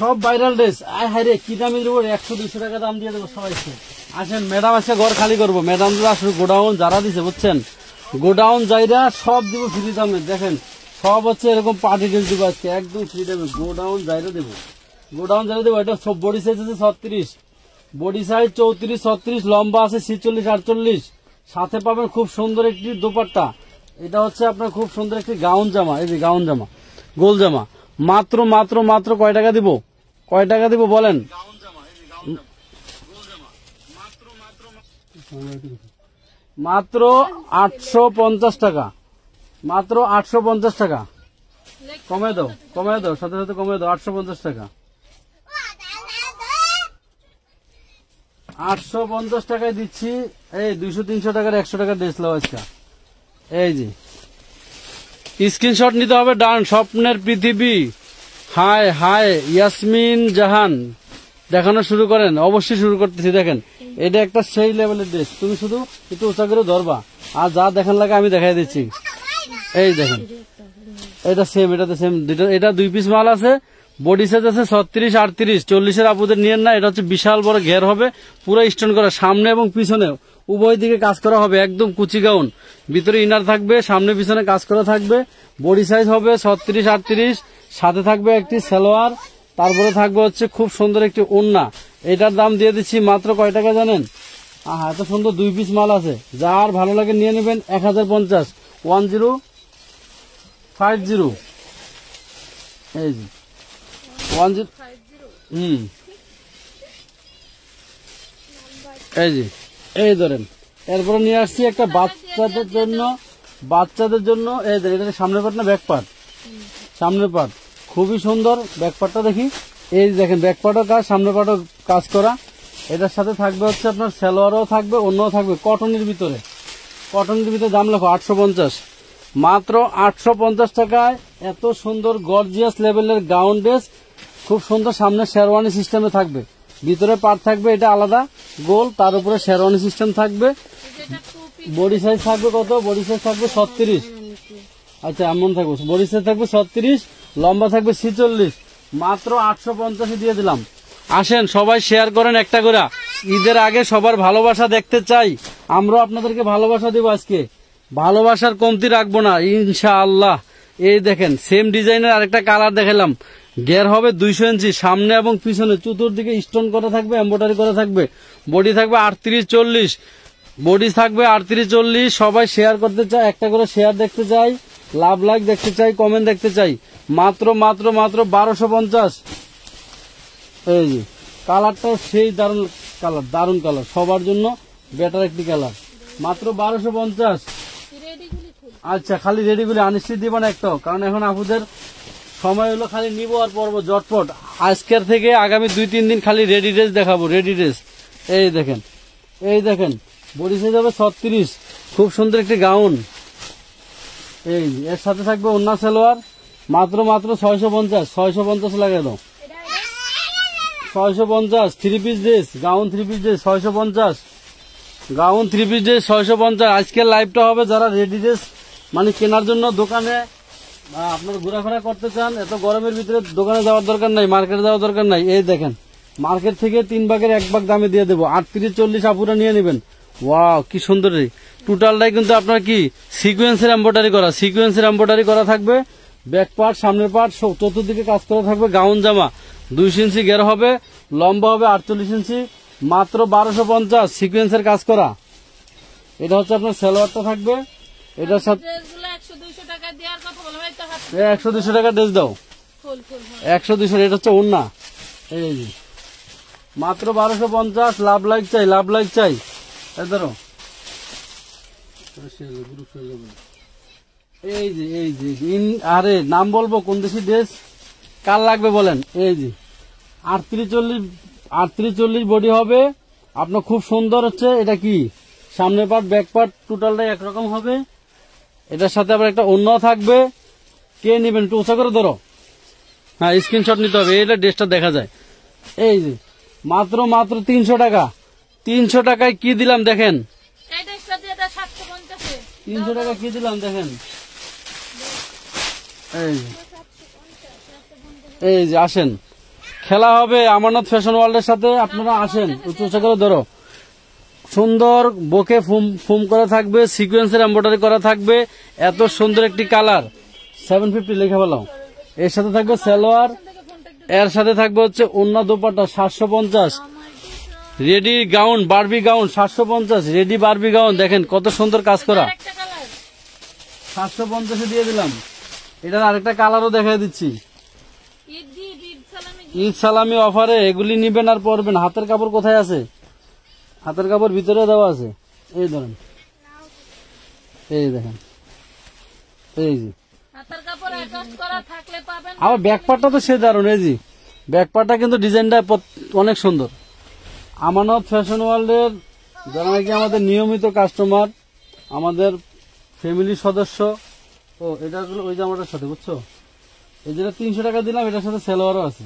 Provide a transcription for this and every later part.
সব viral dress আয় হায় রে কি দামি দেবো একশো দুশো টাকা দাম দিয়ে দেবো সবাইকে আসেন ম্যাডাম আসে ঘর খালি করবো ম্যাডাম আসলে গোডাউন যারা দিছে বুঝছেন গোডাউন যাইরা সব দিব ফ্রি দামে দেখেন সব হচ্ছে এরকম পার্টি ড্রেস দিব আজকে একদম ফ্রি দামে গোডাউন যাইরা দেবো গোডাউন যাইরা দেবো এটা সব বডি সাইজ আছে ছত্রিশ বডি সাইজ চৌত্রিশ ছত্রিশ লম্বা আছে ছিচল্লিশ আটচল্লিশ সাথে পাবেন খুব সুন্দর একটি দোপাট্টা এটা হচ্ছে আপনার খুব সুন্দর একটি গাউন জামা এই যে গাউন জামা গোল জামা মাত্র মাত্র মাত্র কয় টাকা দিব কয় টাকা দিব বলেন মাত্র আটশো পঞ্চাশ টাকা মাত্র আটশো পঞ্চাশ টাকা কমে দাও কমে দাও সাথে সাথে কমে দাও আটশো পঞ্চাশ টাকা আটশো পঞ্চাশ টাকায় দিচ্ছি এই দুইশো তিনশো টাকার একশো টাকার ড্রেস লাও এই যে স্ক্রিনশট নিতে হবে ডান স্বপ্নের পৃথিবী হায় হায় ইয়াসমিন জাহান দেখানো শুরু করেন অবশ্যই শুরু করতেছি দেখেন এটা একটা সেই লেভেলের ড্রেস তুমি শুধু একটু উঁচা করে ধরবা আর যা দেখান লাগে আমি দেখাই দিচ্ছি এই দেখেন এটা সেম এটাতে সেম এটা দুই পিস মাল আছে বডি সাইজ আছে ছত্রিশ আটত্রিশ চল্লিশের আপুদের নিয়ে না এটা হচ্ছে বিশাল বড় ঘের হবে পুরো স্টোন করা সামনে এবং পিছনে উভয় দিকে কাজ করা হবে একদম কুচি গাউন ভিতরে ইনার থাকবে সামনে পিছনে কাজ করা থাকবে বডি সাইজ হবে ছত্রিশ আটত্রিশ সাথে থাকবে একটি সালোয়ার তারপরে থাকবে হচ্ছে খুব সুন্দর একটি ওন্না এটার দাম দিয়ে দিচ্ছি মাত্র কয় টাকা জানেন হ্যাঁ এত সুন্দর দুই পিস মাল আছে যার ভালো লাগে নিয়ে নেবেন এক হাজার পঞ্চাশ ওয়ান জিরো ফাইভ জিরো এই জি ওয়ান জিরো হুম এই জি এই ধরেন এরপরে নিয়ে আসছি একটা বাচ্চাদের জন্য বাচ্চাদের জন্য এই ধরেন এটা সামনের পাট না ব্যাকপাট সামনের পাট খুবই সুন্দর ব্যাকপাটটা দেখি এই দেখেন ব্যাকপাটও কাজ সামনের পাটও কাজ করা এটার সাথে থাকবে হচ্ছে আপনার সেলোয়ারও থাকবে অন্যও থাকবে কটনের ভিতরে কটনের ভিতরে দাম লেখো আটশো পঞ্চাশ মাত্র আটশো পঞ্চাশ টাকায় এত সুন্দর গর্জিয়াস লেভেলের গাউন ড্রেস খুব সুন্দর সামনে শেরওয়ানি সিস্টেমে থাকবে ভিতরে পাট থাকবে এটা আলাদা গোল তার উপরে শেরওয়ানি সিস্টেম থাকবে বডি সাইজ থাকবে কত বডি সাইজ থাকবে ছত্রিশ আচ্ছা এমন থাকবে বডি সাইজ থাকবে ছত্রিশ লম্বা থাকবে ছিচল্লিশ মাত্র আটশো পঞ্চাশে দিয়ে দিলাম আসেন সবাই শেয়ার করেন একটা করে ঈদের আগে সবার ভালোবাসা দেখতে চাই আমরা আপনাদেরকে ভালোবাসা দেবো আজকে ভালোবাসার কমতি রাখবো না ইনশাআল্লাহ এই দেখেন সেম ডিজাইনের আরেকটা কালার দেখালাম গিয়ার হবে দুইশো ইঞ্চি সামনে এবং পিছনে চতুর্দিকে স্টোন করা থাকবে এম্বোটারি করা থাকবে বডি থাকবে আটত্রিশ চল্লিশ বডি থাকবে আটত্রিশ চল্লিশ সবাই শেয়ার করতে চায় একটা করে শেয়ার দেখতে চাই লাভ লাইক দেখতে চাই কমেন্ট দেখতে চাই মাত্র মাত্র মাত্র বারোশো পঞ্চাশ এই যে কালারটা সেই দারুণ কালার দারুণ কালার সবার জন্য বেটার একটি কালার মাত্র বারোশো পঞ্চাশ আচ্ছা খালি রেডিগুলি আনিশ্চিত দিব না একটাও কারণ এখন আপুদের সময় হলো খালি নিব আর পরব জটপট আজকের থেকে আগামী দুই তিন দিন খালি রেডি ড্রেস দেখাবো রেডি ড্রেস এই দেখেন এই দেখেন বরিশে যাবে ছত্রিশ খুব সুন্দর একটি গাউন এই এর সাথে থাকবে অন্য সেলোয়ার মাত্র মাত্র ছয়শো পঞ্চাশ ছয়শো পঞ্চাশ লাগে তো ছয়শো পঞ্চাশ three piece dress gown three piece dress ছয়শো পঞ্চাশ গাউন থ্রি পিস ড্রেস ছয়শো পঞ্চাশ আজকের লাইভটা হবে যারা রেডি ড্রেস মানে কেনার জন্য দোকানে আপনার ঘোরাফেরা করতে চান এত গরমের ভিতরে দোকানে যাওয়ার দরকার নাই মার্কেটে যাওয়ার দরকার নাই এই দেখেন মার্কেট থেকে তিন ভাগের এক ভাগ দামে দিয়ে দেবো আটত্রিশ চল্লিশ আপুরা নিয়ে নেবেন ওয়াও কি সুন্দর টোটালটাই কিন্তু আপনার কি সিকুয়েন্সের এম্বয়ডারি করা সিকুয়েন্সের এম্বয়ডারি করা থাকবে ব্যাক পার্ট সামনের পার্ট চতুর্দিকে কাজ করা থাকবে গাউন জামা দুইশ ইঞ্চি গের হবে লম্বা হবে আটচল্লিশ ইঞ্চি মাত্র বারোশো পঞ্চাশ সিকুয়েন্সের কাজ করা এটা হচ্ছে আপনার সেলোয়ারটা থাকবে এটার সাথে একশো দুশো টাকা ড্রেস দাও একশো দুশো এটা হচ্ছে ওনা এই যে মাত্র বারোশো পঞ্চাশ লাভ লাইক চাই লাভ লাইক চাই ধরো এই যে এই যে ইন আরে নাম বলবো কোন দেশি ড্রেস কার লাগবে বলেন এই যে আটত্রিশ চল্লিশ আটত্রিশ চল্লিশ বডি হবে আপনার খুব সুন্দর হচ্ছে এটা কি সামনে পার্ট ব্যাক পার্ট টোটালটাই একরকম হবে এটার সাথে আবার একটা অন্য থাকবে কে নেবেন একটু উঁচা করে ধরো হ্যাঁ স্ক্রিনশট নিতে হবে এটা ড্রেসটা দেখা যায় এই যে মাত্র মাত্র তিনশো টাকা তিনশো টাকায় কি দিলাম দেখেন তিনশো টাকা কি দিলাম দেখেন এই এই যে আসেন খেলা হবে আমরনাথ ফ্যাশন ওয়ার্ল্ডের সাথে আপনারা আসেন উচ্চ করে ধরো সুন্দর বোকে ফুম ফুম করা থাকবে সিকোয়েন্সের এম্বয়ডারি করা থাকবে এত সুন্দর একটি কালার সেভেন ফিফটি লেখা পেলাম এর সাথে থাকবে সালোয়ার এর সাথে থাকবে হচ্ছে অন্য দুপাটা সাতশো পঞ্চাশ রেডি গাউন বারবি গাউন সাতশো পঞ্চাশ রেডি বারবি গাউন দেখেন কত সুন্দর কাজ করা সাতশো পঞ্চাশে দিয়ে দিলাম এটার আরেকটা কালারও দেখা দিচ্ছি ঈদ সালামি অফারে এগুলি নিবেন আর পরবেন হাতের কাপড় কোথায় আছে হাতের কাপড় ভিতরে দেওয়া আছে এই ধরেন এই দেখেন এই জি আবার ব্যাকপাটটা তো সে দারুন এই জি ব্যাকপাটটা কিন্তু ডিজাইনটা অনেক সুন্দর আমানত ফ্যাশন ওয়ার্ল্ডের যারা নাকি আমাদের নিয়মিত কাস্টমার আমাদের ফ্যামিলির সদস্য ও এটা ওই জামাটার সাথে বুঝছো এই যেটা তিনশো টাকা দিলাম এটার সাথে সেলোয়ারও আছে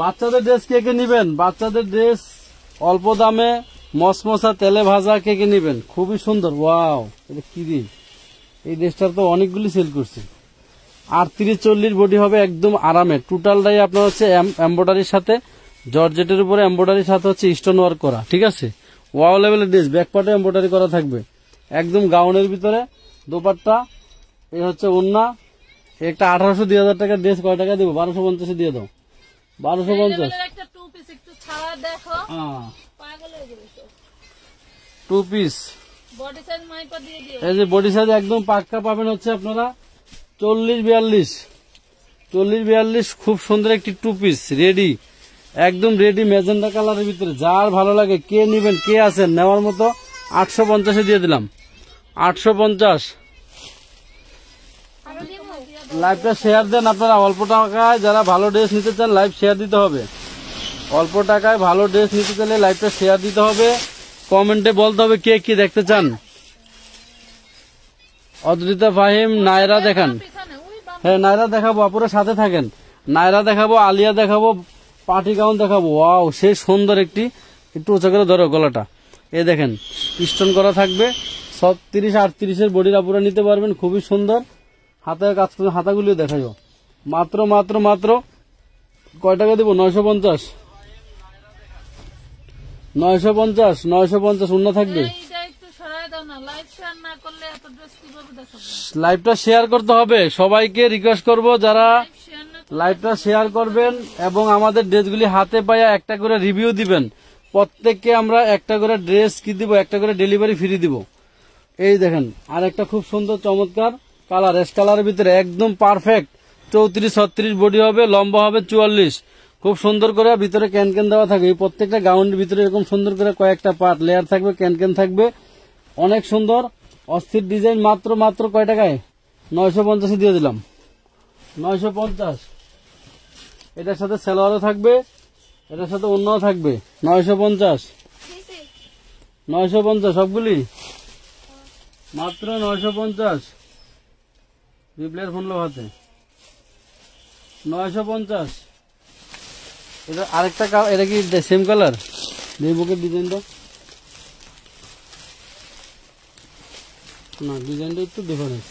বাচ্চাদের ড্রেস কে কে নিবেন বাচ্চাদের ড্রেস অল্প দামে মসমসা তেলে ভাজা কে কে নিবেন খুবই সুন্দর ওয়াও এটা কি দিন এই ড্রেসটার তো অনেকগুলি সেল করছি তিরিশ চল্লিশ বডি হবে একদম আরামে টোটালটাই আপনার হচ্ছে এম্বয়ডারির সাথে জর্জেটের উপরে এম্বয়ডারির সাথে হচ্ছে স্টোন ওয়ার্ক করা ঠিক আছে ওয়াও লেভেলের ড্রেস ব্যাকপার্টে এম্বয়ডারি করা থাকবে একদম গাউনের ভিতরে দোপাট্টা এ হচ্ছে ওন্না একটা আঠারোশো দুই হাজার টাকার ড্রেস কয় টাকা দেবো বারোশো পঞ্চাশে দিয়ে দাও বারোশো পঞ্চাশ টু হ্যাঁ। পিস এই যে বডি সাইজ একদম পাক্কা পাবেন হচ্ছে আপনারা চল্লিশ বিয়াল্লিশ চল্লিশ বিয়াল্লিশ খুব সুন্দর একটি টু পিস রেডি একদম রেডি মেজেন্ডা কালারের ভিতরে যার ভালো লাগে কে নেবেন কে আছেন নেওয়ার মতো আটশো পঞ্চাশে দিয়ে দিলাম আটশো পঞ্চাশ লাইভটা শেয়ার দেন আপনারা অল্প টাকায় যারা ভালো ড্রেস নিতে চান লাইভ শেয়ার দিতে হবে অল্প টাকায় ভালো ড্রেস নিতে চাইলে লাইভটা শেয়ার দিতে হবে কমেন্টে বলতে হবে কে কি দেখতে চান অদ্রিতা ফাহিম নায়রা দেখান হ্যাঁ নায়রা দেখাবো আপুরা সাথে থাকেন নায়রা দেখাবো আলিয়া দেখাবো পাটি গাউন দেখাবো ওয়াও সেই সুন্দর একটি একটু উঁচা করে ধরো গলাটা এ দেখেন স্টোন করা থাকবে সব তিরিশ আটত্রিশের বডির আপুরা নিতে পারবেন খুবই সুন্দর হাতে কাজ করছে হাতাগুলিও দেখাইও মাত্র মাত্র মাত্র কয় টাকা দিব নয়শো পঞ্চাশ নয়শো পঞ্চাশ নয়শো পঞ্চাশ অন্য থাকবে লাইভটা শেয়ার করতে হবে সবাইকে রিকোয়েস্ট করব যারা লাইভটা শেয়ার করবেন এবং আমাদের ড্রেসগুলি হাতে পাইয়া একটা করে রিভিউ দিবেন প্রত্যেককে আমরা একটা করে ড্রেস কি দিব একটা করে ডেলিভারি ফ্রি দিব এই দেখেন আর একটা খুব সুন্দর চমৎকার কালার এস কালারের ভিতরে একদম পারফেক্ট চৌত্রিশ ছত্রিশ বডি হবে লম্বা হবে চুয়াল্লিশ খুব সুন্দর করে ভিতরে ক্যান ক্যান দেওয়া থাকবে এই প্রত্যেকটা গাউন্ডের ভিতরে এরকম সুন্দর করে কয়েকটা পার্ট লেয়ার থাকবে ক্যান ক্যান থাকবে অনেক সুন্দর অস্থির ডিজাইন মাত্র মাত্র কয় টাকায় নয়শো পঞ্চাশে দিয়ে দিলাম নয়শো পঞ্চাশ এটার সাথে সেলোয়ারও থাকবে এটার সাথে অন্যও থাকবে নয়শো পঞ্চাশ নয়শো পঞ্চাশ সবগুলি মাত্র নয়শো পঞ্চাশ বিপ্লের ফোন হাতে নয়শো পঞ্চাশ এটা আরেকটা এটা কি সেম কালার দুই বুকের ডিজাইনটা না ডিজাইনটা একটু ডিফারেন্স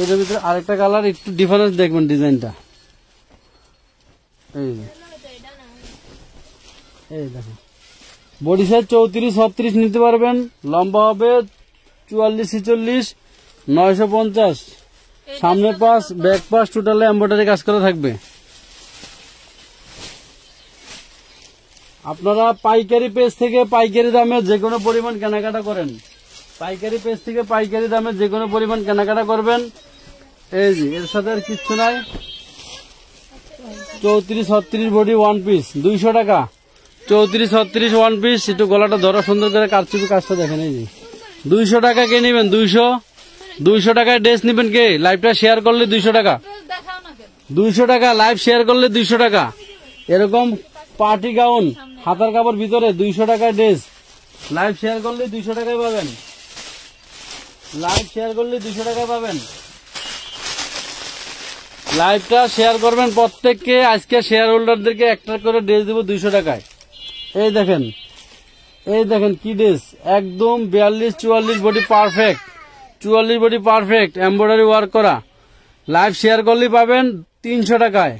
এটার ভিতরে আরেকটা কালার একটু ডিফারেন্স দেখবেন ডিজাইনটা এই এই দেখো বডি সাইজ চৌত্রিশ ছত্রিশ নিতে পারবেন লম্বা হবে চুয়াল্লিশ ছেচল্লিশ নয়শো পঞ্চাশ সামনে পাস ব্যাক পাস টোটালে এম্বয়ডারি কাজ করা থাকবে আপনারা পাইকারি পেজ থেকে পাইকারি দামে যে কোনো পরিমাণ কেনাকাটা করেন পাইকারি পেজ থেকে পাইকারি দামে যে কোনো পরিমাণ কেনাকাটা করবেন এই জি এর সাথে আর কিচ্ছু নাই চৌত্রিশ ছত্রিশ বডি ওয়ান পিস দুইশো টাকা চৌত্রিশ ছত্রিশ ওয়ান পিস একটু গলাটা ধরা সুন্দর করে কাটচুপি কাজটা দেখেন এই জি দুইশো টাকা কে নেবেন দুইশো দুইশো টাকায় ড্রেস নিবেন কে লাইভটা শেয়ার করলে দুইশো টাকা দুইশো টাকা লাইভ শেয়ার করলে দুইশো টাকা এরকম পার্টি গাউন হাতার কাপড় ভিতরে দুইশো টাকায় ড্রেস লাইভ শেয়ার করলে দুইশো টাকায় পাবেন লাইভ শেয়ার করলে দুইশো টাকায় পাবেন লাইভটা শেয়ার করবেন প্রত্যেককে আজকে শেয়ার হোল্ডারদেরকে একটা করে ড্রেস দেবো দুইশো টাকায় এই দেখেন এই দেখেন কি ড্রেস একদম বিয়াল্লিশ চুয়াল্লিশ বডি পারফেক্ট চুয়াল্লিশ বডি পারফেক্ট এমব্রয়ডারি ওয়ার্ক করা লাইভ শেয়ার করলে পাবেন তিনশো টাকায়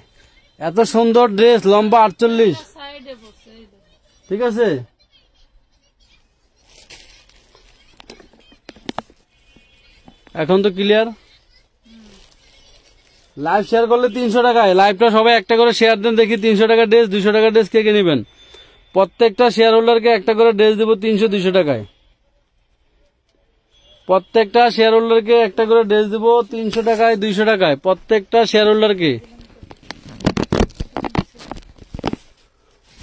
এত সুন্দর ড্রেস লম্বা আটচল্লিশ ঠিক আছে এখন তো ক্লিয়ার লাইভ শেয়ার করলে তিনশো টাকায় লাইভটা সবাই একটা করে শেয়ার দেন দেখি তিনশো টাকার ড্রেস দুশো টাকার ড্রেস কে কে নেবেন প্রত্যেকটা শেয়ার হোল্ডারকে একটা করে ড্রেস দেবো তিনশো দুশো টাকায় প্রত্যেকটা শেয়ার হোল্ডারকে একটা করে ড্রেস দেবো তিনশো টাকায় দুইশো টাকায় প্রত্যেকটা শেয়ার হোল্ডারকে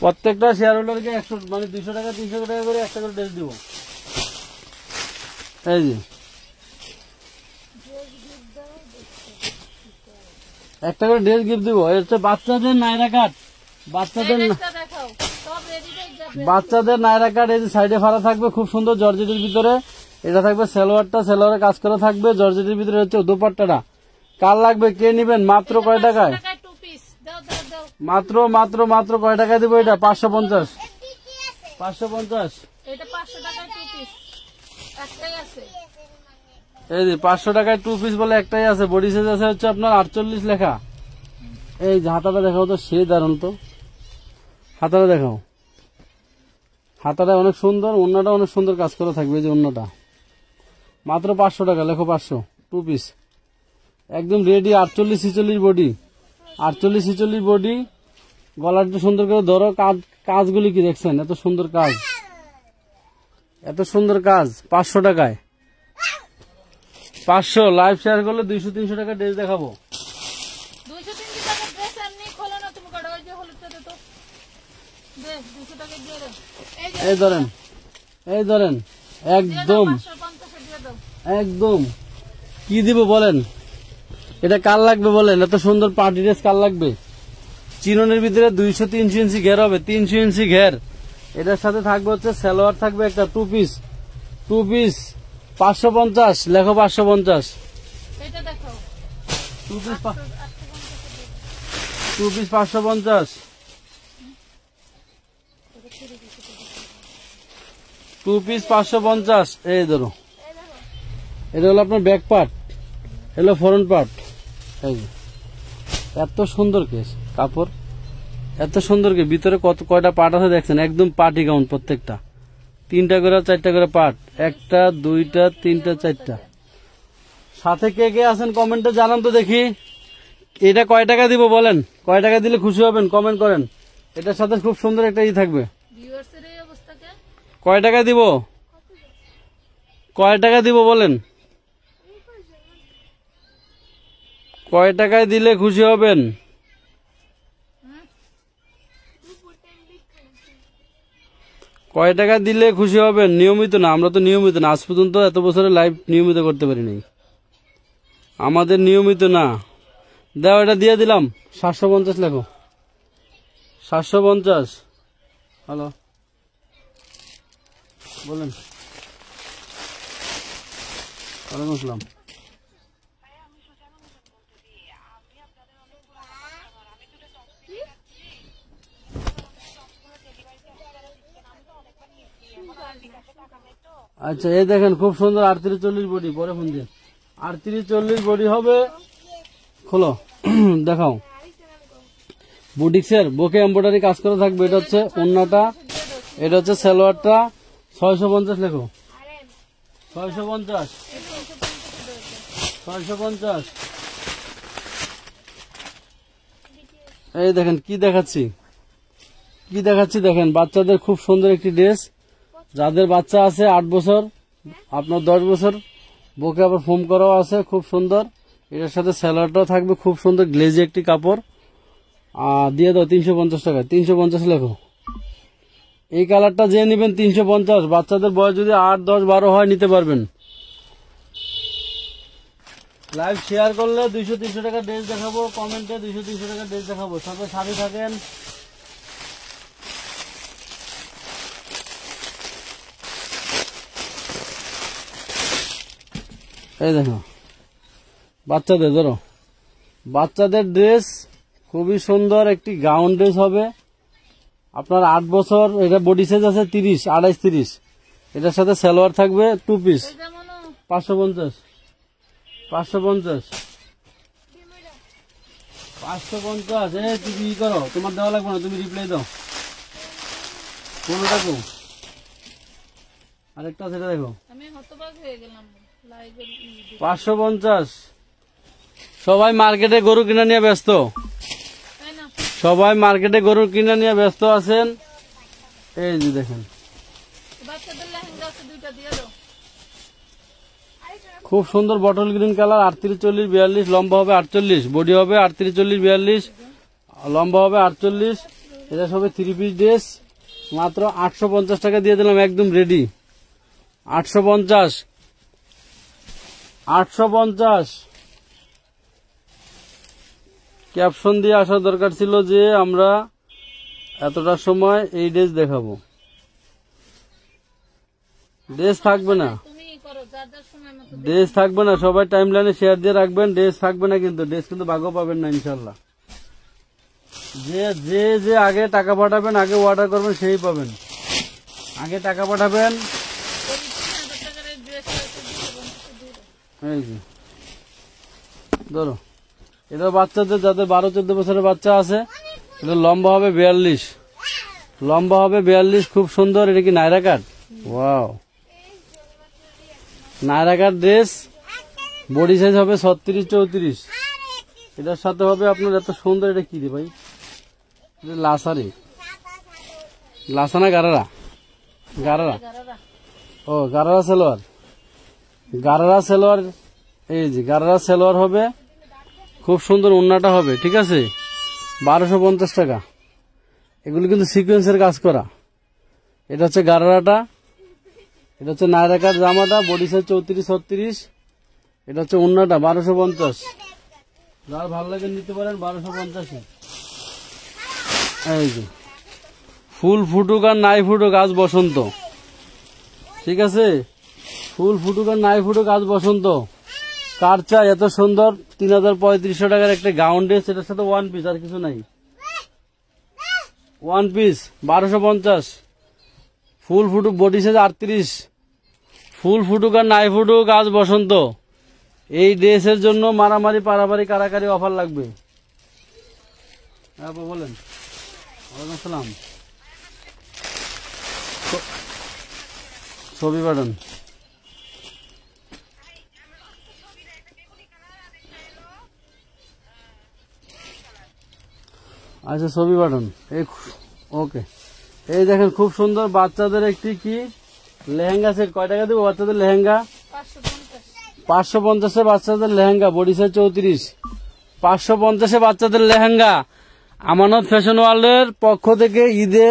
প্রত্যেকটা শেয়ার হোল্ডারকে একশো মানে দুইশো টাকা তিনশো টাকা করে একটা করে ড্রেস দিব এই যে একটা করে ড্রেস গিফট দিব হচ্ছে বাচ্চাদের নাইরা কাট বাচ্চাদের বাচ্চাদের নাইরা কাট এই যে সাইডে ফাড়া থাকবে খুব সুন্দর জর্জেটের ভিতরে এটা থাকবে সেলোয়ারটা সেলোয়ারে কাজ করা থাকবে জর্জেটের ভিতরে হচ্ছে দোপাট্টাটা কার লাগবে কে নিবেন মাত্র কয় টাকায় মাত্র মাত্র মাত্র কয় টাকায় দিব এটা পাঁচশো পঞ্চাশ পাঁচশো পঞ্চাশ এই যে পাঁচশো টাকায় টু পিস বলে একটাই আছে বডি সাইজ আছে হচ্ছে আপনার আটচল্লিশ লেখা এই যে হাতাটা দেখাও তো সে দারুন তো হাতাটা দেখাও হাতাটা অনেক সুন্দর অন্যটা অনেক সুন্দর কাজ করে থাকবে যে অন্যটা মাত্র পাঁচশো টাকা লেখো পাঁচশো টু পিস একদম রেডি আটচল্লিশ ছিচল্লিশ বডি আটচল্লিশ ছিচল্লিশ বডি গলাটা সুন্দর করে ধরো কাজ কাজগুলি কি দেখছেন এত সুন্দর কাজ এত সুন্দর কাজ পাঁচশো টাকায় পাঁচশো লাইভ শেয়ার করলে দুইশো তিনশো টাকা ড্রেস দেখাবো এই ধরেন এই ধরেন একদম একদম কি দিব বলেন এটা কার লাগবে বলেন এত সুন্দর পার্টি ড্রেস কার লাগবে চিননের ভিতরে দুইশো তিনশো ইঞ্চি ঘের হবে তিনশো ইঞ্চি ঘের এটার সাথে থাকবে হচ্ছে স্যালোয়ার থাকবে একটা টু পিস টু পিস পাঁচশো পঞ্চাশ লেখো পাঁচশো পঞ্চাশ টু পিস পাঁচশো পঞ্চাশ টু পিস পাঁচশো পঞ্চাশ এই ধরো এটা হলো আপনার ব্যাক পার্ট হলো ফরন পার্ট এই এত সুন্দর কেস কাপড় এত সুন্দর কেস ভিতরে কত কয়টা পার্ট আছে দেখছেন একদম পার্টি গাউন প্রত্যেকটা তিনটা করে চারটা করে পার্ট একটা দুইটা তিনটা চারটা সাথে কে কে আছেন কমেন্টে জানান তো দেখি এটা কয় টাকা দিব বলেন কয় টাকা দিলে খুশি হবেন কমেন্ট করেন এটার সাথে খুব সুন্দর একটা ই থাকবে কয় টাকা দিব কয় টাকা দিব বলেন কয় টাকায় দিলে খুশি হবেন কয় টাকা দিলে খুশি হবেন নিয়মিত না আমরা তো নিয়মিত না আজ পর্যন্ত এত বছরে লাইভ নিয়মিত করতে পারি নাই আমাদের নিয়মিত না দাও এটা দিয়ে দিলাম সাতশো পঞ্চাশ লেখো সাতশো পঞ্চাশ হ্যালো বলেন ওয়ালাইকুম আসসালাম আচ্ছা এই দেখেন খুব সুন্দর আটত্রিশ চল্লিশ বডি পরে ফোন দিয়ে আটত্রিশ চল্লিশ বডি হবে খোলো দেখাও বুটিক্সের বুকে এম্বয়ডারি কাজ করে থাকবে এটা হচ্ছে কন্যাটা এটা হচ্ছে সালোয়ারটা ছয়শো পঞ্চাশ লেখো ছয়শো পঞ্চাশ ছয়শো পঞ্চাশ এই দেখেন কি দেখাচ্ছি কি দেখাচ্ছি দেখেন বাচ্চাদের খুব সুন্দর একটি ড্রেস যাদের বাচ্চা আছে আট বছর আপনার দশ বছর বুকে আবার ফোম করাও আছে খুব সুন্দর এটার সাথে স্যালাডটাও থাকবে খুব সুন্দর গ্লেজি একটি কাপড় আর দিয়ে দাও তিনশো পঞ্চাশ টাকা তিনশো পঞ্চাশ লেখো এই কালারটা যে নেবেন তিনশো পঞ্চাশ বাচ্চাদের বয়স যদি আট দশ বারো হয় নিতে পারবেন লাইভ শেয়ার করলে দুইশো তিনশো টাকা ড্রেস দেখাবো কমেন্টে দুইশো তিনশো টাকা ড্রেস দেখাবো সাথে সাথে থাকেন এই দেখো বাচ্চাদের ধরো বাচ্চাদের ড্রেস খুবই সুন্দর একটি গাউন ড্রেস হবে আপনার আট বছর এটা বডি সাইজ আছে তিরিশ আড়াইশ তিরিশ এটার সাথে সালোয়ার থাকবে টু পিস পাঁচশো পঞ্চাশ পাঁচশো পঞ্চাশ পাঁচশো পঞ্চাশ এ তুমি ই করো তোমার দেওয়া লাগবে না তুমি রিপ্লাই দাও কোনটা কো আরেকটা সেটা দেখো আমি হতবাক হয়ে গেলাম পাঁচশো পঞ্চাশ সবাই মার্কেটে গরু কিনা নিয়ে ব্যস্ত সবাই মার্কেটে গরু কিনা নিয়ে ব্যস্ত আছেন এই যে দেখেন খুব সুন্দর বটল গ্রিন কালার আটত্রিশ চল্লিশ বিয়াল্লিশ লম্বা হবে আটচল্লিশ বডি হবে আটত্রিশ চল্লিশ বিয়াল্লিশ লম্বা হবে আটচল্লিশ এটা সবে থ্রি পিস ড্রেস মাত্র আটশো টাকা দিয়ে দিলাম একদম রেডি আটশো আটশো পঞ্চাশ ক্যাপশন দিয়ে আসা দরকার ছিল যে আমরা এতটা সময় এই ড্রেস দেখাবো ড্রেস থাকবে না ড্রেস থাকবে না সবাই টাইম লাইনে শেয়ার দিয়ে রাখবেন ড্রেস থাকবে না কিন্তু ড্রেস কিন্তু ভাগ্য পাবেন না ইনশাল্লাহ যে যে যে আগে টাকা পাঠাবেন আগে অর্ডার করবেন সেই পাবেন আগে টাকা পাঠাবেন এই যে ধরো এটা বাচ্চাদের যাদের বারো চোদ্দ বছরের বাচ্চা আছে এটা লম্বা হবে বিয়াল্লিশ লম্বা হবে বিয়াল্লিশ খুব সুন্দর এটা কি Naira cut wow Naira dress body size হবে ছত্রিশ চৌত্রিশ এটার সাথে হবে আপনার এত সুন্দর এটা কি রে ভাই এটা লাসারে লাসানা গারারা গারারা ও গারারা সালোয়ার গাররা সেলোয়ার এই যে গাররা সেলোয়ার হবে খুব সুন্দর উন্নাটা হবে ঠিক আছে বারোশো পঞ্চাশ টাকা এগুলি কিন্তু সিকোয়েন্সের কাজ করা এটা হচ্ছে গাররাটা এটা হচ্ছে নায়রাকার জামাটা বডি সাইজ চৌত্রিশ ছত্রিশ এটা হচ্ছে উন্নাটা বারোশো পঞ্চাশ যার ভালো লাগে নিতে পারেন বারোশো পঞ্চাশে এই যে ফুল ফুটুক আর নাই ফুটুক আজ বসন্ত ঠিক আছে ফুল ফুটুক আর নাই ফুটুক আজ বসন্ত কার চাই এত সুন্দর তিন হাজার পঁয়ত্রিশশো টাকার একটা গাউন ড্রেস এটার সাথে ওয়ান পিস আর কিছু নাই ওয়ান পিস বারোশো পঞ্চাশ ফুল ফুটুক বডি সাইজ আটত্রিশ ফুল ফুটুক আর নাই ফুটুক আজ বসন্ত এই ড্রেসের জন্য মারামারি পারামারি কারাকারি অফার লাগবে হ্যাঁ বলেন ওয়ালাইকুম আসসালাম ছবি পাঠান আচ্ছা ছবি পাঠান ওকে এই দেখেন খুব সুন্দর বাচ্চাদের একটি কি লেহেঙ্গা সেট কয় টাকা দেবো বাচ্চাদের লেহেঙ্গা পাঁচশো পঞ্চাশে বাচ্চাদের লেহেঙ্গা বরিশাল চৌত্রিশ পাঁচশো পঞ্চাশে বাচ্চাদের লেহেঙ্গা আমানত ফ্যাশন ওয়ার্ল্ডের পক্ষ থেকে ঈদে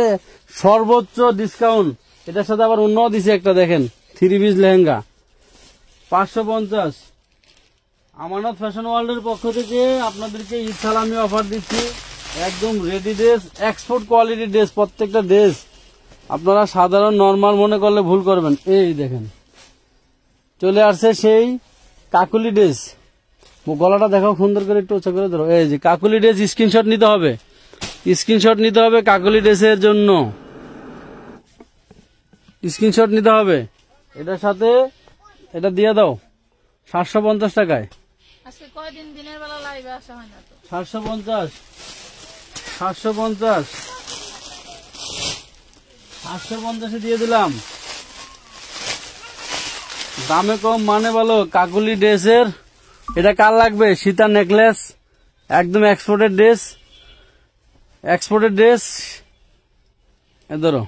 সর্বোচ্চ ডিসকাউন্ট এটার সাথে আবার অন্য দিছে একটা দেখেন থ্রি পিস লেহেঙ্গা পাঁচশো পঞ্চাশ আমানত ফ্যাশন ওয়ার্ল্ডের পক্ষ থেকে আপনাদেরকে ঈদ সালামি অফার দিচ্ছি একদম ready dress export quality dress প্রত্যেকটা ড্রেস আপনারা সাধারণ নর্মাল মনে করলে ভুল করবেন এই দেখেন চলে আসছে সেই কাকুলি ড্রেস গলাটা দেখাও সুন্দর করে একটু করে ধরো এই যে কাকুলি ড্রেস স্ক্রিনশট নিতে হবে স্ক্রিনশট নিতে হবে কাকুলি ড্রেসের জন্য স্ক্রিনশট নিতে হবে এটার সাথে এটা দিয়ে দাও সাতশো পঞ্চাশ টাকায় সাতশো পঞ্চাশ সাতশো পঞ্চাশ সাতশো পঞ্চাশে দিয়ে দিলাম দামে কম মানে বলো কাকুলি ড্রেসের এটা কার লাগবে সীতা নেকলেস একদম এক্সপোর্টের ড্রেস এক্সপোর্টের ড্রেস এ ধরো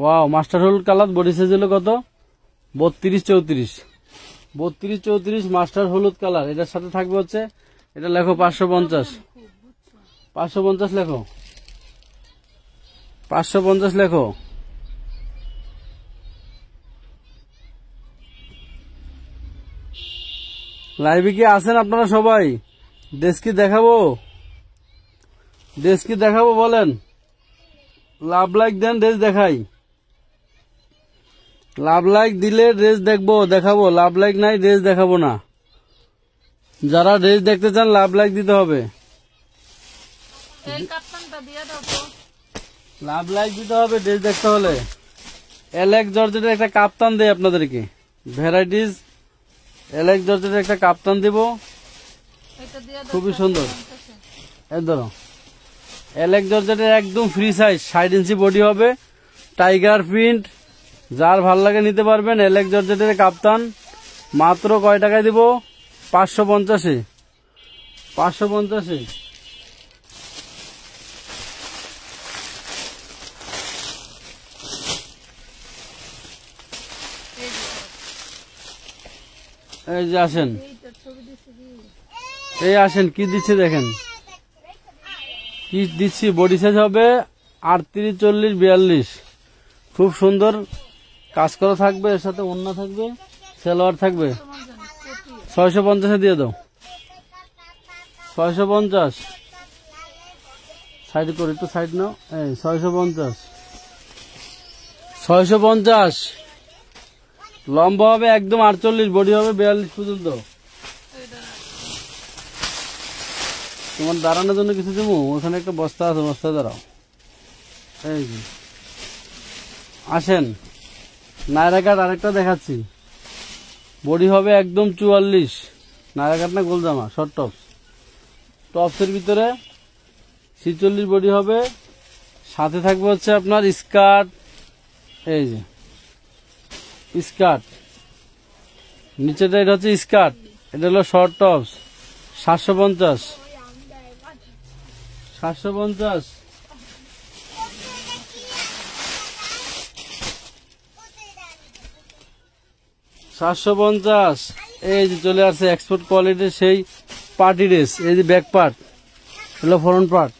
ওয়াও মাস্টার হোল কালার বডি সাইজ হলো কত বত্রিশ চৌত্রিশ বত্রিশ চৌত্রিশ মাস্টার হলুদ কালার এটার সাথে থাকবে হচ্ছে এটা লেখো পাঁচশো পঞ্চাশ পাঁচশো পঞ্চাশ লেখো পাঁচশো পঞ্চাশ লেখো লাইভে কি আছেন আপনারা সবাই ডেস্কি দেখাবো ডেস্কি দেখাবো বলেন লাভ লাইক দেন ড্রেস দেখাই লাভ লাইক দিলে ড্রেস দেখবো দেখাবো লাভ লাইক নাই ড্রেস দেখাবো না যারা ড্রেস দেখতে চান লাভ লাইক দিতে হবে লাভ লাইফ দিতে হবে ড্রেস দেখতে হলে এলেক জর্জেটের একটা কাপ্তান দেয় আপনাদেরকে ভ্যারাইটিস এলেক জর্জেটের একটা কাপ্তান দিব খুবই সুন্দর ধরো এলেক জর্জেটের একদম free size side inch body হবে টাইগার প্রিন্ট যার ভাল লাগে নিতে পারবেন এলেক জর্জেটের কাপ্তান মাত্র কয় টাকায় দিব পাঁচশো পঞ্চাশে পাঁচশো পঞ্চাশে এই যে আসেন এই আসেন কি দিচ্ছে দেখেন কি দিচ্ছি বডি সাইজ হবে আটত্রিশ চল্লিশ বিয়াল্লিশ খুব সুন্দর কাজ করা থাকবে এর সাথে ওন্না থাকবে সেলোয়ার থাকবে ছয়শো পঞ্চাশে দিয়ে দাও ছয়শো পঞ্চাশ সাইড করে একটু সাইড নাও এই ছয়শো পঞ্চাশ ছয়শো পঞ্চাশ লম্বা হবে একদম আটচল্লিশ বডি হবে বিয়াল্লিশ পর্যন্ত তোমার দাঁড়ানোর জন্য কিছু দেবো ওখানে একটা বস্তা আছে বস্তা দাঁড়াও এই আসেন নায়রাঘাট আরেকটা দেখাচ্ছি বডি হবে একদম চুয়াল্লিশ নায়রাঘাট না গোলজামা শর্ট টপস টপসের ভিতরে ছিচল্লিশ বডি হবে সাথে থাকবে হচ্ছে আপনার স্কার্ট এই যে স্কার্ট নিচেটা এটা হচ্ছে স্কার্ট এটা হলো শর্ট টপস সাতশো পঞ্চাশ সাতশো পঞ্চাশ সাতশো পঞ্চাশ এই যে চলে আসছে এক্সপোর্ট কোয়ালিটির সেই পার্টি ড্রেস এই যে ব্যাক পার্ট হলো ফ্রন্ট পার্ট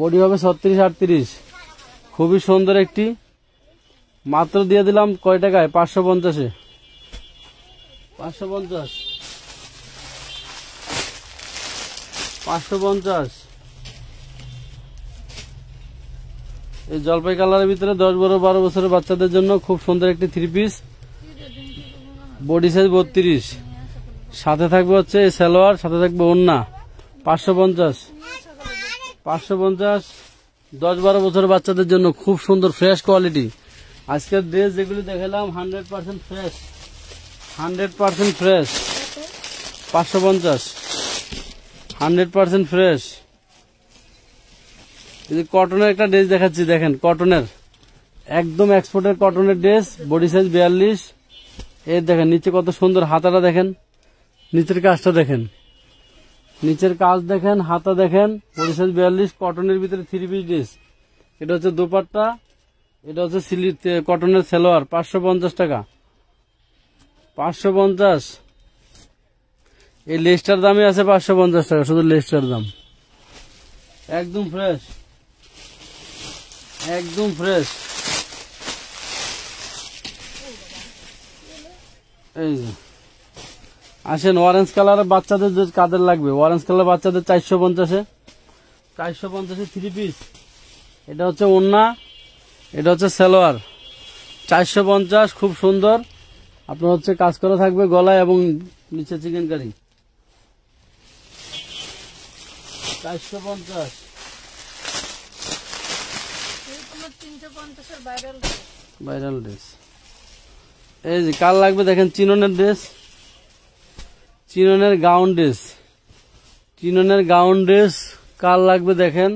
বডি হবে ছত্রিশ আটত্রিশ খুবই সুন্দর একটি মাত্র দিয়ে দিলাম কয় টাকায় পাঁচশো পঞ্চাশে পাঁচশো পঞ্চাশ পাঁচশো পঞ্চাশ এই জলপাই কালারের ভিতরে দশ বারো বারো বছরের বাচ্চাদের জন্য খুব সুন্দর একটি থ্রি পিস বডি সাইজ বত্রিশ সাথে থাকবে হচ্ছে এই সালোয়ার সাথে থাকবে ওন্না পাঁচশো পঞ্চাশ পাঁচশো পঞ্চাশ দশ বারো বছরের বাচ্চাদের জন্য খুব সুন্দর ফ্রেশ কোয়ালিটি আজকের ড্রেস যেগুলো দেখালাম hundred percent fresh hundred percent fresh পাঁচশো পঞ্চাশ হান্ড্রেড পার্সেন্ট ফ্রেশ কটনের একটা ড্রেস দেখাচ্ছি দেখেন কটনের একদম এক্সপোর্টের কটনের ড্রেস বডি সাইজ বিয়াল্লিশ এর দেখেন নিচে কত সুন্দর হাতাটা দেখেন নিচের কাজটা দেখেন নিচের কাজ দেখেন হাতা দেখেন বডি সাইজ বিয়াল্লিশ কটনের ভিতরে থ্রি পিস ড্রেস এটা হচ্ছে দোপাট্টা এটা হচ্ছে কটনের সেলোয়ার পাঁচশো পঞ্চাশ টাকা পাঁচশো পঞ্চাশ এই লেস্টার দামই আছে পাঁচশো পঞ্চাশ টাকা শুধু লেস্টার দাম একদম ফ্রেশ একদম ফ্রেশ এই যে আসেন অরেঞ্জ কালারের বাচ্চাদের যে কাদের লাগবে অরেঞ্জ কালার বাচ্চাদের চারশো পঞ্চাশে চারশো পঞ্চাশে থ্রি পিস এটা হচ্ছে ওন্না এটা হচ্ছে সেলোয়ার চারশো পঞ্চাশ খুব সুন্দর আপনার হচ্ছে কাজ করা থাকবে গলায় এবং নিচে চিকেন কারি চারশো পঞ্চাশ ভাইরাল ড্রেস এই যে কাল লাগবে দেখেন চিননের ড্রেস চিননের গাউন ড্রেস চিননের গাউন ড্রেস কাল লাগবে দেখেন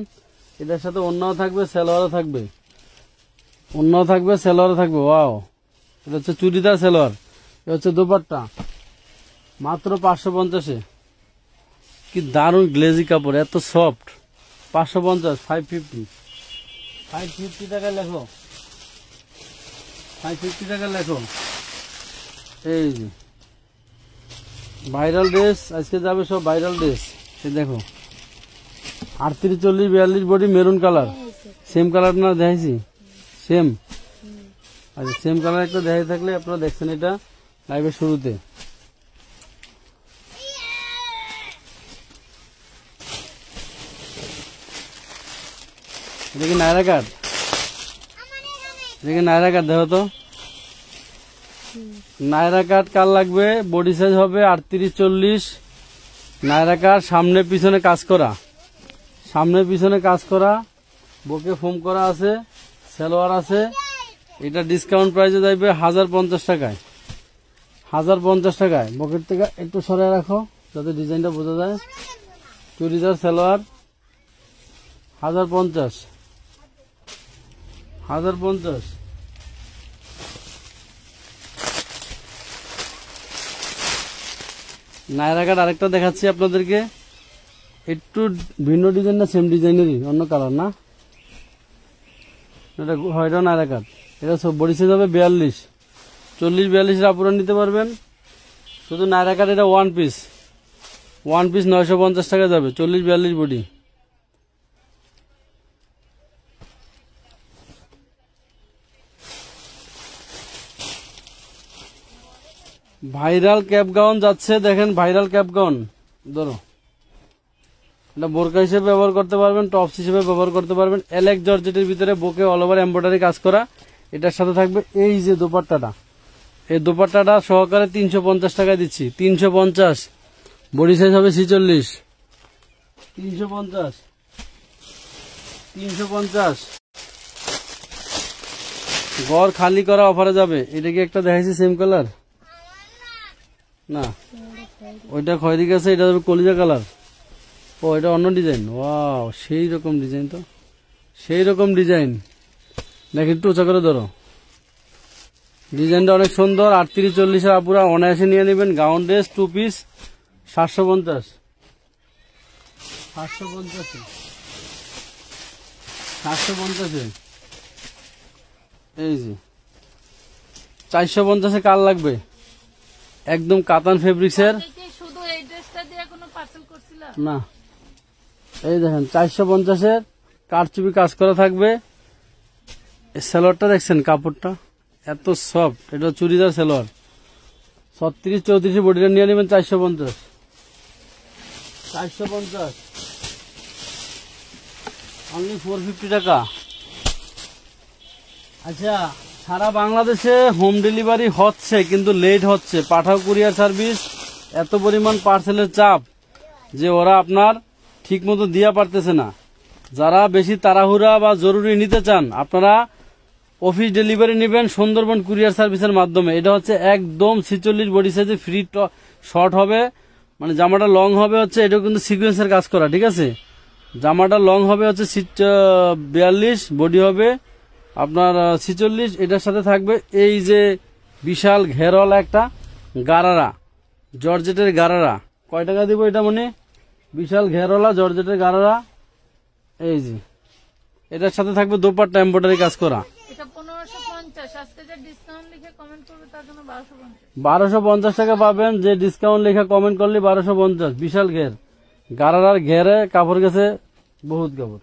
এটার সাথে অন্যও থাকবে সেলোয়ারও থাকবে অন্য থাকবে সেলোয়ার থাকবে ওয়াও এটা হচ্ছে চুড়িদার সেলোয়ার এটা হচ্ছে দুপাট্টা মাত্র পাঁচশো পঞ্চাশে কি দারুণ গ্লেজি কাপড় এত সফট পাঁচশো পঞ্চাশ ফাইভ ফিফটি ফাইভ ফিফটি টাকা লেখো ফাইভ ফিফটি টাকা লেখো এই যে ভাইরাল ড্রেস আজকে যাবে সব ভাইরাল ড্রেস সে দেখো আটত্রিশ চল্লিশ বিয়াল্লিশ বডি মেরুন কালার হ্যাঁ, সেম কালার না দেখাইছি সেম আচ্ছা সেম কালার একটা দেখা থাকলে আপনারা দেখছেন এটা লাইভের শুরুতে এটা কি নায়রা কাঠ এটা কি নায়রা কাঠ দেখো তো নায়রা কাঠ কার লাগবে বডি সাইজ হবে আটত্রিশ চল্লিশ নায়রা কাঠ সামনে পিছনে কাজ করা সামনে পিছনে কাজ করা বকে ফোম করা আছে সালোয়ার আছে এটা ডিসকাউন্ট প্রাইসে যাইবে হাজার পঞ্চাশ টাকায় হাজার পঞ্চাশ টাকায় পকেট থেকে একটু সরাই রাখো যাতে ডিজাইনটা বোঝা যায় চুড়িদার সালোয়ার হাজার পঞ্চাশ হাজার পঞ্চাশ নায়রাঘাট আরেকটা দেখাচ্ছি আপনাদেরকে একটু ভিন্ন ডিজাইন না সেম ডিজাইনেরই অন্য কালার না এটা হয়রান আরাকাত এটা বড়ি সাইজ বিয়াল্লিশ চল্লিশ নিতে পারবেন শুধু এটা ওয়ান পিস ওয়ান পিস নয়শো পঞ্চাশ যাবে চল্লিশ বিয়াল্লিশ বডি ভাইরাল যাচ্ছে দেখেন ভাইরাল ক্যাপগাউন ধরো এটা বোরকা হিসেবে ব্যবহার করতে পারবেন টপস হিসেবে ব্যবহার করতে পারবেন এলেক জর্জেটের ভিতরে বোকে অল ওভার এম্ব্রয়ডারি কাজ করা এটার সাথে থাকবে এই যে দোপাট্টাটা এই দোপাট্টাটা সহকারে তিনশো পঞ্চাশ টাকায় দিচ্ছি তিনশো পঞ্চাশ বডি সাইজ হবে ছিচল্লিশ তিনশো পঞ্চাশ তিনশো পঞ্চাশ ঘর খালি করা অফারে যাবে এটা কি একটা দেখাইছি সেম কালার না ওইটা খয়দি গেছে এটা হবে কলিজা কালার ও এটা অন্য ডিজাইন ওয়াও সেই রকম ডিজাইন তো সেই রকম ডিজাইন দেখ একটু উঁচা করে ধরো ডিজাইনটা অনেক সুন্দর আটত্রিশ চল্লিশে আপুরা অনায়াসে নিয়ে নেবেন গাউন ড্রেস টু পিস সাতশো পঞ্চাশ সাতশো পঞ্চাশে সাতশো পঞ্চাশে এই যে চারশো পঞ্চাশে কাল লাগবে একদম কাতান ফেব্রিক্সের না এই দেখেন চারশো পঞ্চাশের কারচুপি কাজ করা থাকবে সেলোয়ারটা দেখছেন কাপড়টা এত সফট এটা চুড়িদার সেলোয়ার ছত্রিশ চৌত্রিশ বডিটা নিয়ে নেবেন চারশো পঞ্চাশ চারশো পঞ্চাশ অনলি ফোর ফিফটি টাকা আচ্ছা সারা বাংলাদেশে হোম ডেলিভারি হচ্ছে কিন্তু লেট হচ্ছে পাঠাও কুরিয়ার সার্ভিস এত পরিমাণ পার্সেলের চাপ যে ওরা আপনার ঠিক মতো দিয়া পারতেছে না যারা বেশি তাড়াহুড়া বা জরুরি নিতে চান আপনারা অফিস ডেলিভারি নেবেন সুন্দরবন কুরিয়ার সার্ভিসের মাধ্যমে এটা হচ্ছে একদম ছিচল্লিশ বডি সাইজে ফ্রি শর্ট হবে মানে জামাটা লং হবে হচ্ছে এটা কিন্তু সিকুয়েন্সের কাজ করা ঠিক আছে জামাটা লং হবে হচ্ছে বিয়াল্লিশ বডি হবে আপনার ছিচল্লিশ এটার সাথে থাকবে এই যে বিশাল ঘেরল একটা গারারা জর্জেটের গারারা কয় টাকা দিব এটা মনে বিশাল ঘেরলা জর্জেটের গাড়া এই জি এটার সাথে থাকবে দোপাট্টা এম্বয়ডারি কাজ করা বারোশো পঞ্চাশ টাকা পাবেন যে ডিসকাউন্ট লেখা কমেন্ট করলে বারোশো পঞ্চাশ বিশাল ঘের গাড়ার ঘেরে কাপড় গেছে বহুত কাপড়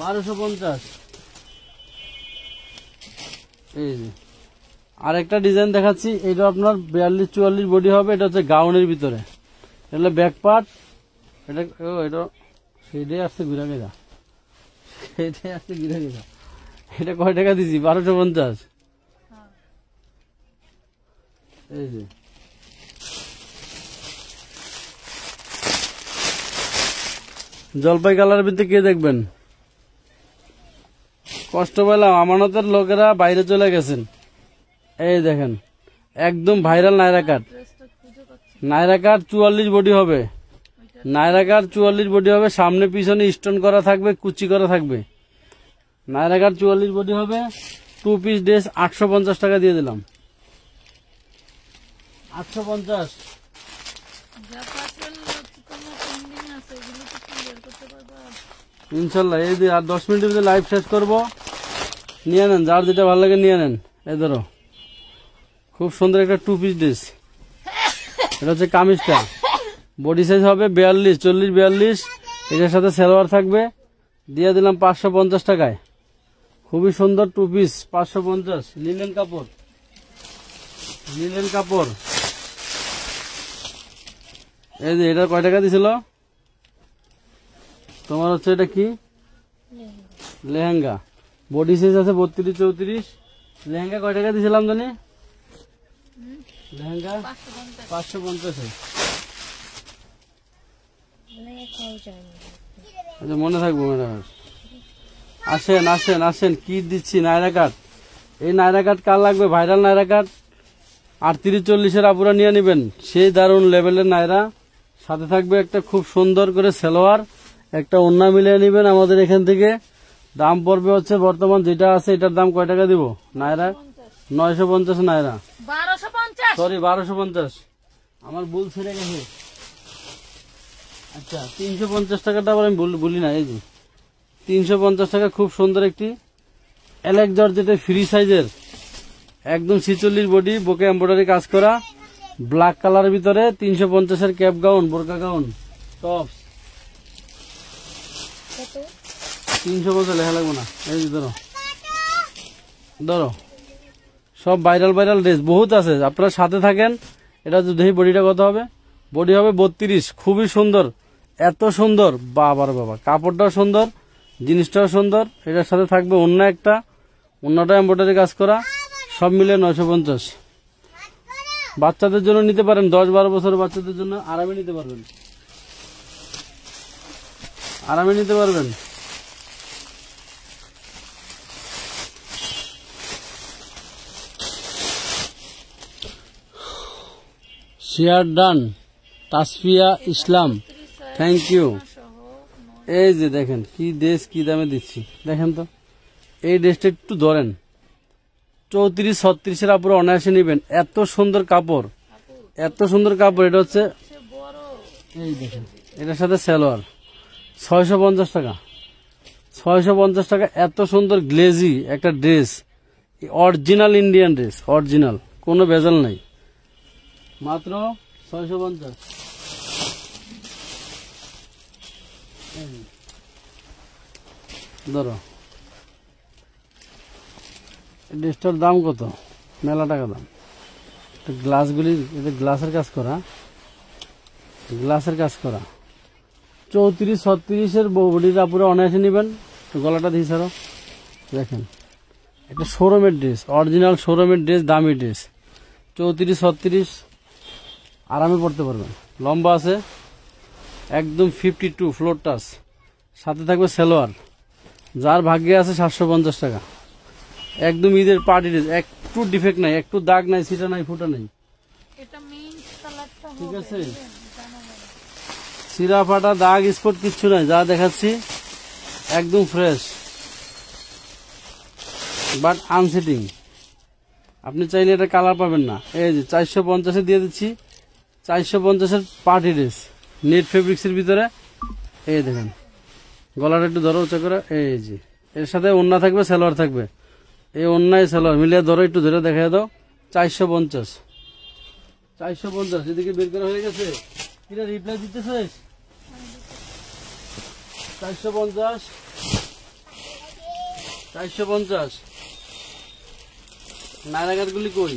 বারোশো পঞ্চাশ এই আর একটা ডিজাইন দেখাচ্ছি এটা আপনার বিয়াল্লিশ চুয়াল্লিশ বডি হবে এটা হচ্ছে গাউনের ভিতরে এটা ব্যাক পার্ট এটা ও এটা সেইটাই আসছে ঘুরা গেদা সেইটাই আসছে ঘুরা গেদা এটা কয় টাকা দিছি বারোশো পঞ্চাশ এই যে জলপাই কালার ভিতরে কে দেখবেন কষ্ট পেলাম আমানতের লোকেরা বাইরে চলে গেছেন এই দেখেন একদম ভাইরাল নাইরা কাট নাইরাকার চুয়াল্লিশ বডি হবে নাইরাকার চুয়াল্লিশ বডি হবে সামনে পিছনে স্টোন করা থাকবে কুচি করা থাকবে নাইরাকার চুয়াল্লিশ বডি হবে টু পিস ড্রেস আটশো পঞ্চাশ টাকা দিয়ে দিলাম আটশো পঞ্চাশ ইনশাল্লাহ এই দিয়ে আর দশ মিনিটের মধ্যে লাইভ শেষ করব নিয়ে নেন যার যেটা ভালো লাগে নিয়ে নেন এ ধরো খুব সুন্দর একটা টু পিস ড্রেস এটা হচ্ছে কামিজটা বডি সাইজ হবে বিয়াল্লিশ চল্লিশ বিয়াল্লিশ এটার সাথে সালোয়ার থাকবে দিয়ে দিলাম পাঁচশো পঞ্চাশ টাকায় খুবই সুন্দর টু পিস পাঁচশো পঞ্চাশ লিলেন কাপড় লিলেন কাপড় এই যে এটা কয় টাকা দিছিল তোমার হচ্ছে এটা কি লেহেঙ্গা বডি সাইজ আছে বত্রিশ চৌত্রিশ লেহেঙ্গা কয় টাকা দিছিলাম জানি লেহেঙ্গা পাঁচশো পঞ্চাশে আচ্ছা মনে থাকবো ম্যাডাম আসেন আসেন আসেন কি দিচ্ছি নাইরা কাঠ এই নাইরা কাঠ কার লাগবে ভাইরাল নাইরা কাঠ আটত্রিশ চল্লিশের আপুরা নিয়ে নেবেন সেই দারুণ লেভেলের নাইরা সাথে থাকবে একটা খুব সুন্দর করে সেলোয়ার একটা ওন্না মিলিয়ে নেবেন আমাদের এখান থেকে দাম পড়বে হচ্ছে বর্তমান যেটা আছে এটার দাম কয় টাকা দিব নাইরা নয়শো পঞ্চাশ না সরি বারোশো পঞ্চাশ আমার ভুল ছেড়ে গেছে আচ্ছা তিনশো পঞ্চাশ টাকাটা আবার আমি বলি না এই যে তিনশো পঞ্চাশ টাকা খুব সুন্দর একটি এলেক জর্জেটে ফ্রি সাইজের একদম ছিচল্লিশ বডি বোকে এম্ব্রয়ডারি কাজ করা ব্ল্যাক কালারের ভিতরে তিনশো পঞ্চাশের ক্যাপ গাউন বোরকা গাউন টপ তিনশো পঞ্চাশ লেখা লাগবো না এই যে ধরো ধরো সব ভাইরাল ভাইরাল ড্রেস বহুত আছে আপনারা সাথে থাকেন এটা দেখি বডিটা কত হবে বডি হবে বত্রিশ খুবই সুন্দর এত সুন্দর বাবার বাবা কাপড়টাও সুন্দর জিনিসটাও সুন্দর এটার সাথে থাকবে অন্য একটা অন্যটা এম্ব্রয়ডারি কাজ করা সব মিলে নয়শো পঞ্চাশ বাচ্চাদের জন্য নিতে পারেন দশ বারো বছর বাচ্চাদের জন্য আরামে নিতে পারবেন আরামে নিতে পারবেন share done Tasfia Islam thank you এই যে দেখেন কি ড্রেস কি দামে দিচ্ছি দেখেন তো এই ড্রেসটা একটু ধরেন চৌত্রিশ ছত্রিশের আপুর অনায়াসে নেবেন এত সুন্দর কাপড় এত সুন্দর কাপড় এটা হচ্ছে এই দেখেন এটার সাথে স্যালোয়ার ছয়শো পঞ্চাশ টাকা ছয়শো পঞ্চাশ টাকা এত সুন্দর গ্লেজি একটা dress original Indian dress original কোনো ভেজাল নাই মাত্র ছয়শো পঞ্চাশ ধরো ড্রেসটার দাম কত মেলা টাকা দাম গ্লাসগুলি এদের গ্লাসের কাজ করা গ্লাসের কাজ করা চৌত্রিশ ছত্রিশের বডিটা পুরো অনায়াসে নেবেন গলাটা দিয়ে ছাড়ো দেখেন এটা শোরুমের ড্রেস অরিজিনাল শোরুমের ড্রেস দামি ড্রেস চৌত্রিশ ছত্রিশ আরামে পড়তে পারবেন লম্বা আছে একদম ফিফটি টু ফ্লোর টাচ সাথে থাকবে সেলোয়ার যার ভাগ্যে আছে সাতশো পঞ্চাশ টাকা একদম ঈদের পার্টি ড্রেস একটু ডিফেক্ট নাই একটু দাগ নাই সিটা নাই ফুটা নাই ঠিক আছে সিরা ফাটা দাগ স্পট কিচ্ছু নাই যা দেখাচ্ছি একদম ফ্রেশ বাট আনসিটিং আপনি চাইলে এটা কালার পাবেন না এই যে চারশো পঞ্চাশে দিয়ে দিচ্ছি চারশো পঞ্চাশের পার্টি ড্রেস নেট ফেব্রিক্সের ভিতরে এই দেখেন গলাটা একটু ধরো উঁচু করে এই জি এর সাথে ওন্না থাকবে সেলোয়ার থাকবে এই অন্যায় সেলোয়ার মিলিয়ে ধরো একটু ধরে দেখা দাও চারশো পঞ্চাশ চারশো পঞ্চাশ এদিকে বের করা হয়ে গেছে কিনা রিপ্লাই দিতেছে চারশো পঞ্চাশ চারশো পঞ্চাশ নারাগারগুলি কই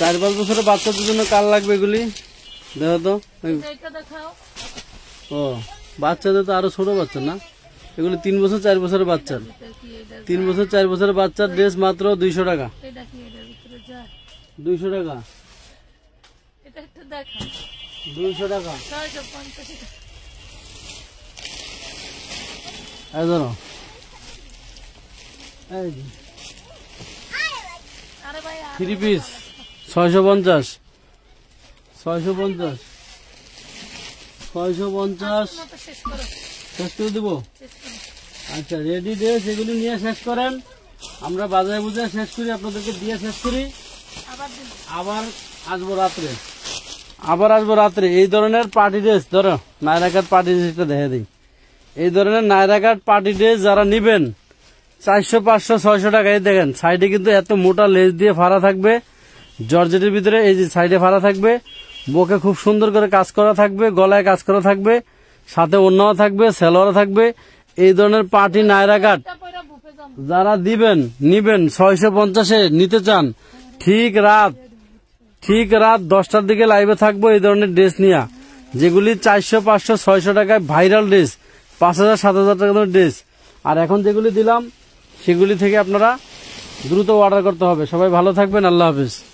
চার পাঁচ বছরের বাচ্চাদের জন্য কাল লাগবে এগুলি দেখো তো ও বাচ্চাদের তো আরো ছোট বাচ্চা না এগুলি তিন বছর চার বছরের বাচ্চার তিন বছর চার বছরের বাচ্চার ড্রেস মাত্র দুইশো টাকা দুইশো টাকা দুইশো টাকা ধরো থ্রি পিস ছয়শো পঞ্চাশ ছয়শো পঞ্চাশ ছয়শো পঞ্চাশ আচ্ছা, শেষ করে দেবো আচ্ছা রেডি ড্রেস এগুলি নিয়ে শেষ করেন আমরা বাজারে বুঝে শেষ করি আপনাদেরকে দিয়ে শেষ করি আবার আসবো রাত্রে আবার আসবো রাত্রে এই ধরনের পার্টি ড্রেস ধরো নাইরাঘাট পার্টি ড্রেসটা দেখে দিই এই ধরনের নাইরাঘাট পার্টি ড্রেস যারা নিবেন চারশো পাঁচশো ছয়শো টাকায় দেখেন সাইডে কিন্তু এত মোটা লেজ দিয়ে ফাড়া থাকবে জর্জেটের ভিতরে এই যে সাইডে ফাড়া থাকবে বকে খুব সুন্দর করে কাজ করা থাকবে গলায় কাজ করা থাকবে সাথে অন্যও থাকবে সেলোয়ারও থাকবে এই ধরনের পার্টি নায়রা কাট যারা দিবেন নিবেন ছয়শো পঞ্চাশে নিতে চান ঠিক রাত ঠিক রাত দশটার দিকে লাইভে থাকবো এই ধরনের ড্রেস নিয়ে যেগুলি চারশো পাঁচশো ছয়শো টাকায় ভাইরাল ড্রেস পাঁচ হাজার সাত হাজার টাকা ড্রেস আর এখন যেগুলি দিলাম সেগুলি থেকে আপনারা দ্রুত অর্ডার করতে হবে সবাই ভালো থাকবেন আল্লাহ হাফিজ